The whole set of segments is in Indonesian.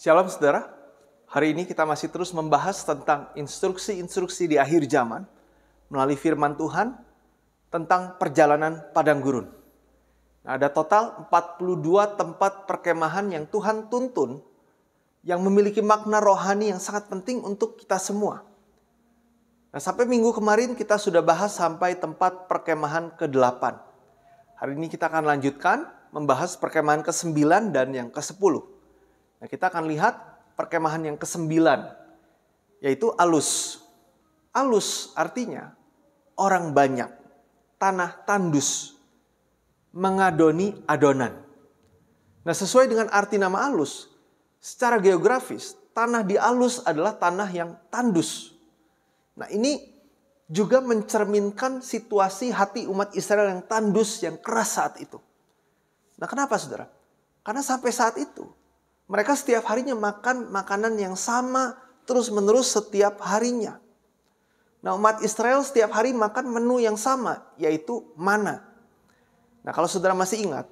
Shalom saudara, hari ini kita masih terus membahas tentang instruksi-instruksi di akhir zaman melalui firman Tuhan tentang perjalanan padang gurun. Nah, ada total 42 tempat perkemahan yang Tuhan tuntun yang memiliki makna rohani yang sangat penting untuk kita semua. Nah, sampai minggu kemarin kita sudah bahas sampai tempat perkemahan ke-8. Hari ini kita akan lanjutkan membahas perkemahan ke-9 dan yang ke-10. Nah, kita akan lihat perkemahan yang kesembilan, yaitu alus. Alus artinya orang banyak, tanah tandus, mengadoni adonan. Nah, sesuai dengan arti nama alus, secara geografis, tanah di alus adalah tanah yang tandus. Nah, ini juga mencerminkan situasi hati umat Israel yang tandus, yang keras saat itu. Nah, kenapa saudara? Karena sampai saat itu mereka setiap harinya makan makanan yang sama terus-menerus setiap harinya. Nah umat Israel setiap hari makan menu yang sama yaitu mana. Nah kalau saudara masih ingat,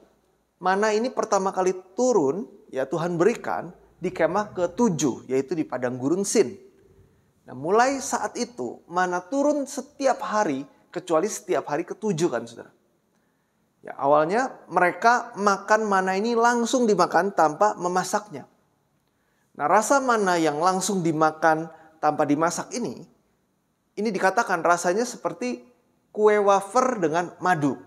mana ini pertama kali turun ya Tuhan berikan di kemah ketujuh yaitu di padang gurun Sin. Nah mulai saat itu mana turun setiap hari kecuali setiap hari ketujuh kan saudara. Ya, awalnya mereka makan mana ini langsung dimakan tanpa memasaknya. Nah rasa mana yang langsung dimakan tanpa dimasak ini, ini dikatakan rasanya seperti kue wafer dengan madu.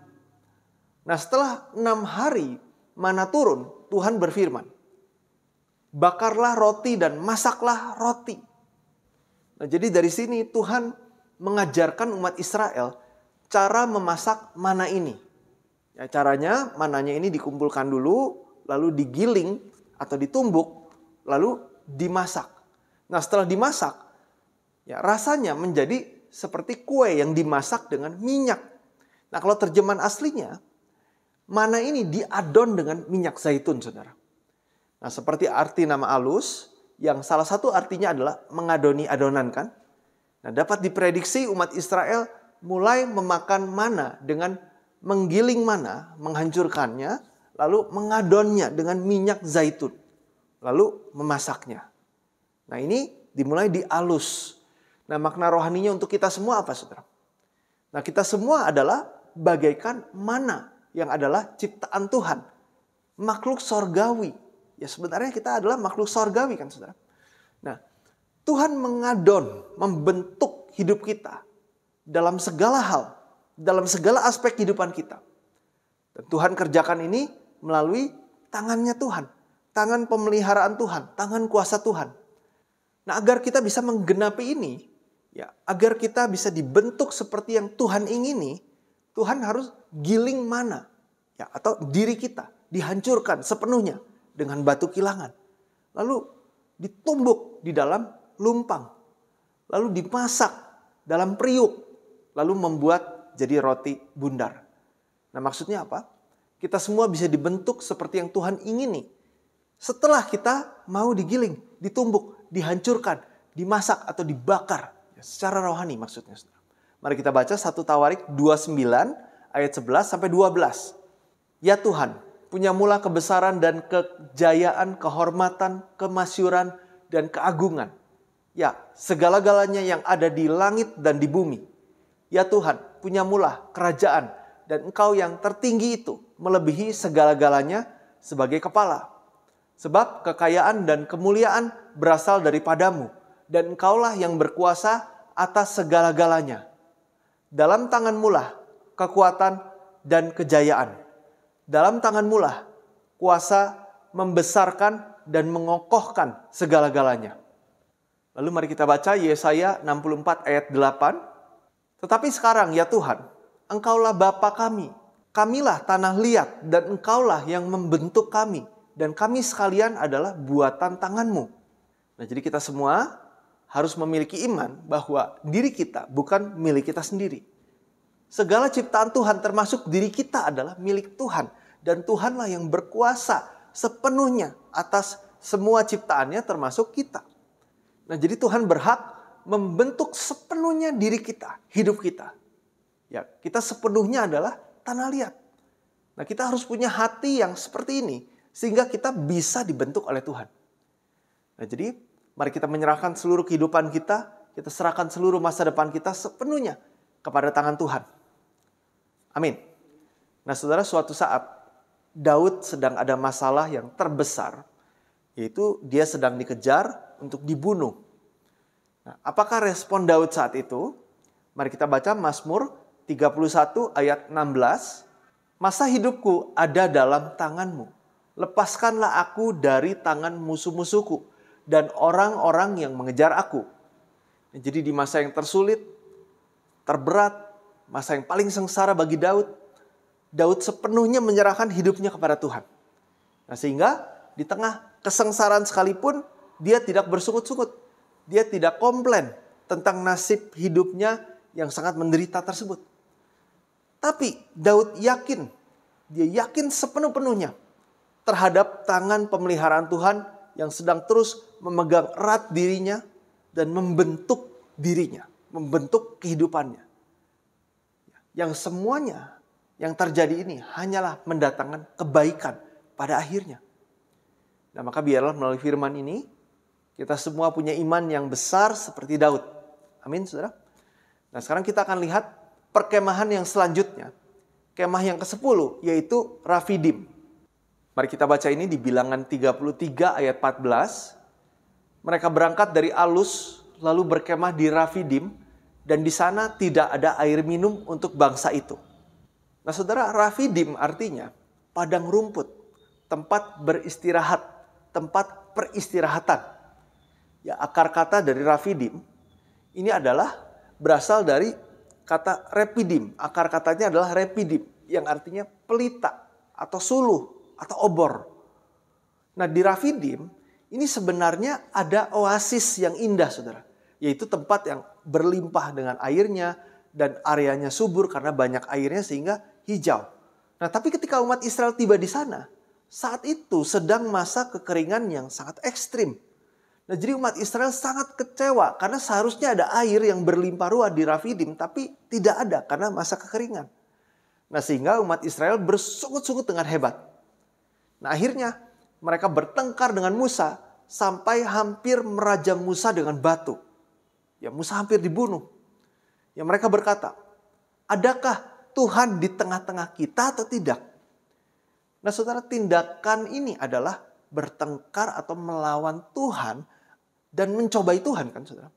Nah setelah enam hari mana turun, Tuhan berfirman, bakarlah roti dan masaklah roti. Nah jadi dari sini Tuhan mengajarkan umat Israel cara memasak mana ini Ya, caranya mananya ini dikumpulkan dulu, lalu digiling atau ditumbuk, lalu dimasak. Nah setelah dimasak, ya rasanya menjadi seperti kue yang dimasak dengan minyak. Nah kalau terjemahan aslinya, mana ini diadon dengan minyak zaitun saudara. Nah seperti arti nama alus, yang salah satu artinya adalah mengadoni adonan kan. Nah dapat diprediksi umat Israel mulai memakan mana dengan menggiling mana, menghancurkannya, lalu mengadonnya dengan minyak zaitun, lalu memasaknya. Nah ini dimulai di alus. Nah makna rohaninya untuk kita semua apa saudara? Nah kita semua adalah bagaikan mana yang adalah ciptaan Tuhan. Makhluk sorgawi. Ya sebenarnya kita adalah makhluk sorgawi kan saudara. Nah Tuhan mengadon, membentuk hidup kita dalam segala hal dalam segala aspek kehidupan kita. Dan Tuhan kerjakan ini melalui tangannya Tuhan, tangan pemeliharaan Tuhan, tangan kuasa Tuhan. Nah, agar kita bisa menggenapi ini, ya, agar kita bisa dibentuk seperti yang Tuhan ingini, Tuhan harus giling mana? Ya, atau diri kita dihancurkan sepenuhnya dengan batu kilangan. Lalu ditumbuk di dalam lumpang. Lalu dimasak dalam periuk, Lalu membuat jadi roti bundar. Nah maksudnya apa? Kita semua bisa dibentuk seperti yang Tuhan ingini. Setelah kita mau digiling, ditumbuk, dihancurkan, dimasak atau dibakar. Secara rohani maksudnya. Mari kita baca satu Tawarik 29 ayat 11 sampai 12. Ya Tuhan, punya mula kebesaran dan kejayaan, kehormatan, kemasyuran, dan keagungan. Ya, segala-galanya yang ada di langit dan di bumi Ya Tuhan, punya mula kerajaan dan engkau yang tertinggi itu melebihi segala-galanya sebagai kepala. Sebab kekayaan dan kemuliaan berasal daripadamu dan engkaulah yang berkuasa atas segala-galanya. Dalam tangan mula kekuatan dan kejayaan. Dalam tangan mula kuasa membesarkan dan mengokohkan segala-galanya. Lalu mari kita baca Yesaya 64 ayat 8 tetapi sekarang ya Tuhan, Engkaulah Bapa kami, kamilah tanah liat dan Engkaulah yang membentuk kami dan kami sekalian adalah buatan tanganmu. Nah jadi kita semua harus memiliki iman bahwa diri kita bukan milik kita sendiri. Segala ciptaan Tuhan termasuk diri kita adalah milik Tuhan. Dan Tuhanlah yang berkuasa sepenuhnya atas semua ciptaannya termasuk kita. Nah jadi Tuhan berhak membentuk sepenuhnya diri kita, hidup kita. Ya, kita sepenuhnya adalah tanah liat. Nah, kita harus punya hati yang seperti ini sehingga kita bisa dibentuk oleh Tuhan. Nah, jadi mari kita menyerahkan seluruh kehidupan kita, kita serahkan seluruh masa depan kita sepenuhnya kepada tangan Tuhan. Amin. Nah, Saudara, suatu saat Daud sedang ada masalah yang terbesar, yaitu dia sedang dikejar untuk dibunuh Nah, apakah respon Daud saat itu? Mari kita baca Mazmur 31 ayat 16. Masa hidupku ada dalam tanganmu. Lepaskanlah aku dari tangan musuh-musuhku dan orang-orang yang mengejar aku. Nah, jadi di masa yang tersulit, terberat, masa yang paling sengsara bagi Daud, Daud sepenuhnya menyerahkan hidupnya kepada Tuhan. Nah, sehingga di tengah kesengsaraan sekalipun, dia tidak bersungut-sungut dia tidak komplain tentang nasib hidupnya yang sangat menderita tersebut. Tapi Daud yakin, dia yakin sepenuh-penuhnya terhadap tangan pemeliharaan Tuhan yang sedang terus memegang erat dirinya dan membentuk dirinya, membentuk kehidupannya. Yang semuanya yang terjadi ini hanyalah mendatangkan kebaikan pada akhirnya. Nah maka biarlah melalui firman ini kita semua punya iman yang besar seperti Daud. Amin, saudara. Nah, sekarang kita akan lihat perkemahan yang selanjutnya. Kemah yang ke-10, yaitu Rafidim. Mari kita baca ini di bilangan 33 ayat 14. Mereka berangkat dari Alus, lalu berkemah di Rafidim, dan di sana tidak ada air minum untuk bangsa itu. Nah saudara, Rafidim artinya padang rumput, tempat beristirahat, tempat peristirahatan ya akar kata dari rafidim ini adalah berasal dari kata repidim. Akar katanya adalah repidim yang artinya pelita atau suluh atau obor. Nah di rafidim ini sebenarnya ada oasis yang indah saudara. Yaitu tempat yang berlimpah dengan airnya dan areanya subur karena banyak airnya sehingga hijau. Nah tapi ketika umat Israel tiba di sana, saat itu sedang masa kekeringan yang sangat ekstrim Nah jadi umat Israel sangat kecewa karena seharusnya ada air yang berlimpah ruah di Rafidim tapi tidak ada karena masa kekeringan. Nah sehingga umat Israel bersungut-sungut dengan hebat. Nah akhirnya mereka bertengkar dengan Musa sampai hampir merajam Musa dengan batu. Ya Musa hampir dibunuh. Ya mereka berkata, adakah Tuhan di tengah-tengah kita atau tidak? Nah saudara tindakan ini adalah bertengkar atau melawan Tuhan dan mencobai Tuhan kan saudara.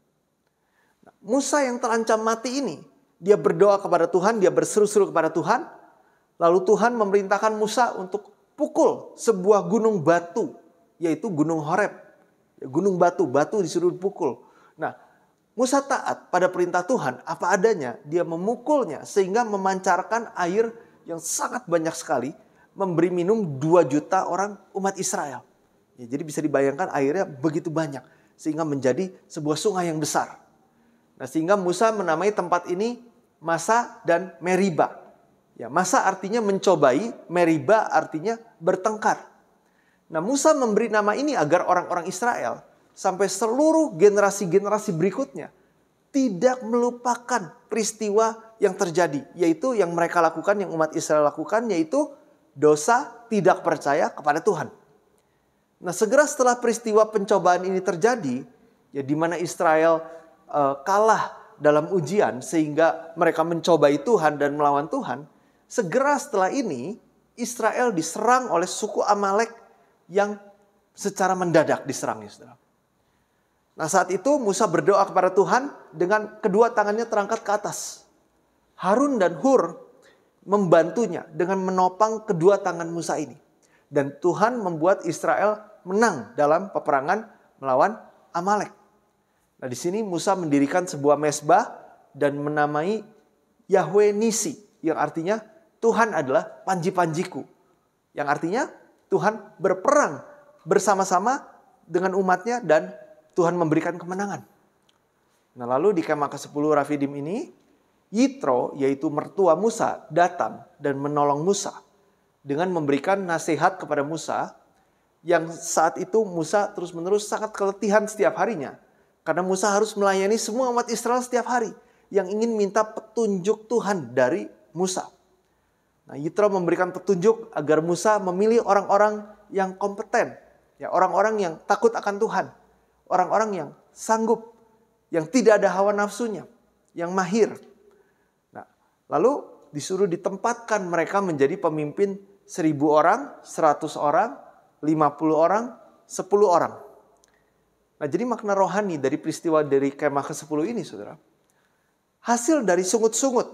Nah, Musa yang terancam mati ini, dia berdoa kepada Tuhan, dia berseru-seru kepada Tuhan. Lalu Tuhan memerintahkan Musa untuk pukul sebuah gunung batu, yaitu gunung Horeb. Ya, gunung batu, batu disuruh pukul. Nah, Musa taat pada perintah Tuhan, apa adanya, dia memukulnya sehingga memancarkan air yang sangat banyak sekali memberi minum 2 juta orang umat Israel. Ya, jadi bisa dibayangkan airnya begitu banyak sehingga menjadi sebuah sungai yang besar. Nah, sehingga Musa menamai tempat ini Masa dan Meriba. Ya, Masa artinya mencobai, Meriba artinya bertengkar. Nah, Musa memberi nama ini agar orang-orang Israel sampai seluruh generasi-generasi berikutnya tidak melupakan peristiwa yang terjadi, yaitu yang mereka lakukan, yang umat Israel lakukan, yaitu dosa tidak percaya kepada Tuhan. Nah, segera setelah peristiwa pencobaan ini terjadi, ya di mana Israel uh, kalah dalam ujian sehingga mereka mencobai Tuhan dan melawan Tuhan, segera setelah ini Israel diserang oleh suku Amalek yang secara mendadak diserang Israel. Ya, nah, saat itu Musa berdoa kepada Tuhan dengan kedua tangannya terangkat ke atas. Harun dan Hur membantunya dengan menopang kedua tangan Musa ini. Dan Tuhan membuat Israel menang dalam peperangan melawan Amalek. Nah di sini Musa mendirikan sebuah mesbah dan menamai Yahweh Nisi yang artinya Tuhan adalah panji-panjiku. Yang artinya Tuhan berperang bersama-sama dengan umatnya dan Tuhan memberikan kemenangan. Nah lalu di kemah ke-10 Rafidim ini, Yitro yaitu mertua Musa datang dan menolong Musa dengan memberikan nasihat kepada Musa yang saat itu Musa terus-menerus sangat keletihan setiap harinya. Karena Musa harus melayani semua umat Israel setiap hari yang ingin minta petunjuk Tuhan dari Musa. Nah, Yitro memberikan petunjuk agar Musa memilih orang-orang yang kompeten, ya orang-orang yang takut akan Tuhan, orang-orang yang sanggup, yang tidak ada hawa nafsunya, yang mahir. Nah, lalu disuruh ditempatkan mereka menjadi pemimpin seribu orang, seratus orang, lima puluh orang, sepuluh orang. Nah jadi makna rohani dari peristiwa dari kemah ke-10 ini saudara. Hasil dari sungut-sungut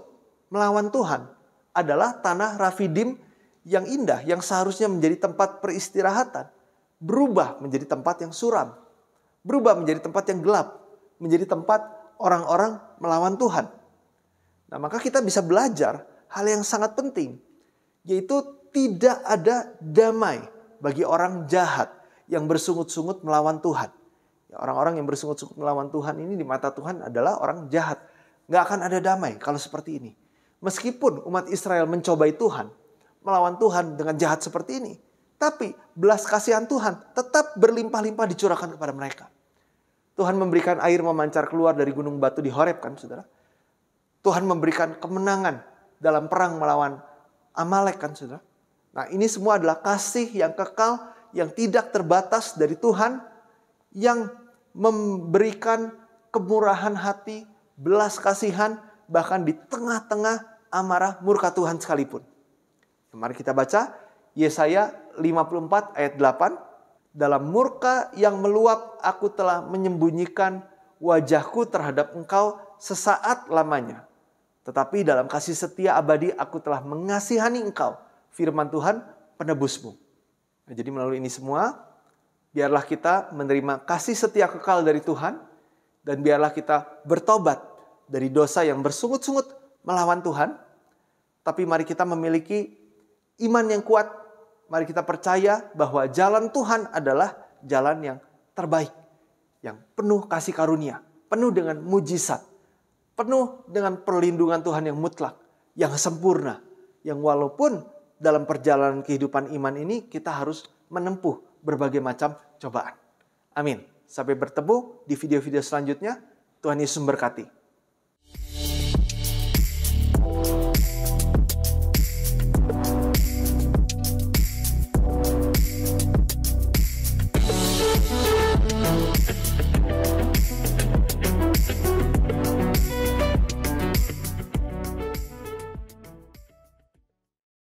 melawan Tuhan adalah tanah Rafidim yang indah, yang seharusnya menjadi tempat peristirahatan. Berubah menjadi tempat yang suram. Berubah menjadi tempat yang gelap. Menjadi tempat orang-orang melawan Tuhan. Nah maka kita bisa belajar hal yang sangat penting. Yaitu tidak ada damai bagi orang jahat yang bersungut-sungut melawan Tuhan. Ya, orang-orang yang bersungut-sungut melawan Tuhan ini di mata Tuhan adalah orang jahat. Nggak akan ada damai kalau seperti ini. Meskipun umat Israel mencobai Tuhan, melawan Tuhan dengan jahat seperti ini. Tapi belas kasihan Tuhan tetap berlimpah-limpah dicurahkan kepada mereka. Tuhan memberikan air memancar keluar dari gunung batu di Horeb kan saudara. Tuhan memberikan kemenangan dalam perang melawan Amalek kan saudara. Nah, ini semua adalah kasih yang kekal, yang tidak terbatas dari Tuhan, yang memberikan kemurahan hati, belas kasihan, bahkan di tengah-tengah amarah murka Tuhan sekalipun. Mari kita baca Yesaya 54 ayat 8. Dalam murka yang meluap aku telah menyembunyikan wajahku terhadap engkau sesaat lamanya. Tetapi dalam kasih setia abadi aku telah mengasihani engkau firman Tuhan penebusmu. Nah, jadi melalui ini semua, biarlah kita menerima kasih setia kekal dari Tuhan, dan biarlah kita bertobat dari dosa yang bersungut-sungut melawan Tuhan, tapi mari kita memiliki iman yang kuat. Mari kita percaya bahwa jalan Tuhan adalah jalan yang terbaik, yang penuh kasih karunia, penuh dengan mujizat, penuh dengan perlindungan Tuhan yang mutlak, yang sempurna, yang walaupun dalam perjalanan kehidupan iman ini kita harus menempuh berbagai macam cobaan. Amin. Sampai bertemu di video-video selanjutnya. Tuhan Yesus memberkati.